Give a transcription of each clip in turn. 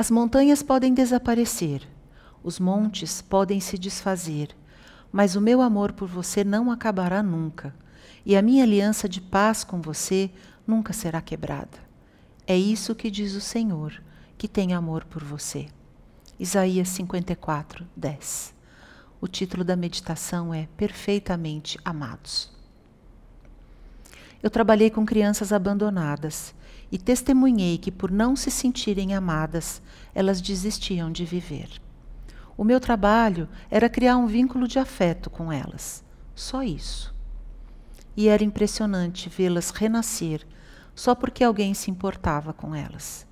As montanhas podem desaparecer, os montes podem se desfazer, mas o meu amor por você não acabará nunca, e a minha aliança de paz com você nunca será quebrada. É isso que diz o Senhor, que tem amor por você. Isaías 54, 10. O título da meditação é Perfeitamente Amados. Eu trabalhei com crianças abandonadas e testemunhei que, por não se sentirem amadas, elas desistiam de viver. O meu trabalho era criar um vínculo de afeto com elas, só isso. E era impressionante vê-las renascer só porque alguém se importava com elas.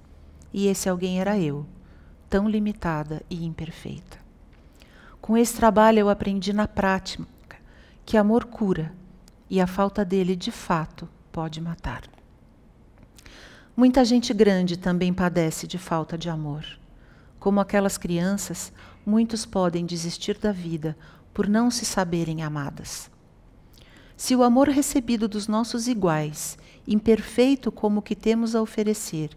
E esse alguém era eu, tão limitada e imperfeita. Com esse trabalho eu aprendi na prática que amor cura e a falta dele de fato pode matar. Muita gente grande também padece de falta de amor. Como aquelas crianças, muitos podem desistir da vida por não se saberem amadas. Se o amor recebido dos nossos iguais, imperfeito como o que temos a oferecer,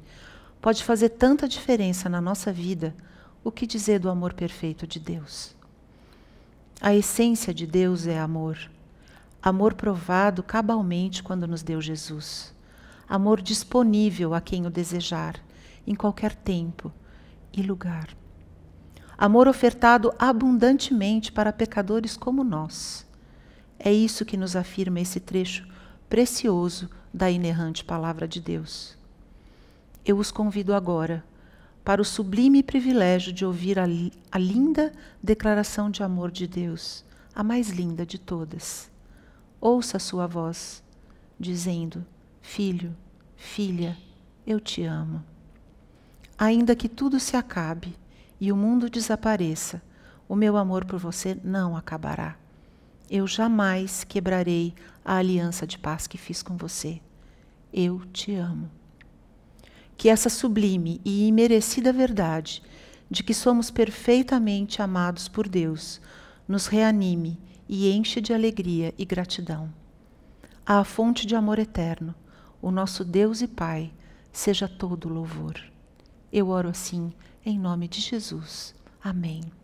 pode fazer tanta diferença na nossa vida, o que dizer do amor perfeito de Deus? A essência de Deus é amor. Amor provado cabalmente quando nos deu Jesus amor disponível a quem o desejar, em qualquer tempo e lugar. Amor ofertado abundantemente para pecadores como nós. É isso que nos afirma esse trecho precioso da inerrante Palavra de Deus. Eu os convido agora para o sublime privilégio de ouvir a, a linda declaração de amor de Deus, a mais linda de todas. Ouça a sua voz, dizendo: Filho, filha, eu te amo. Ainda que tudo se acabe e o mundo desapareça, o meu amor por você não acabará. Eu jamais quebrarei a aliança de paz que fiz com você. Eu te amo. Que essa sublime e imerecida verdade de que somos perfeitamente amados por Deus nos reanime e enche de alegria e gratidão. A fonte de amor eterno, o nosso Deus e Pai, seja todo louvor. Eu oro assim em nome de Jesus. Amém.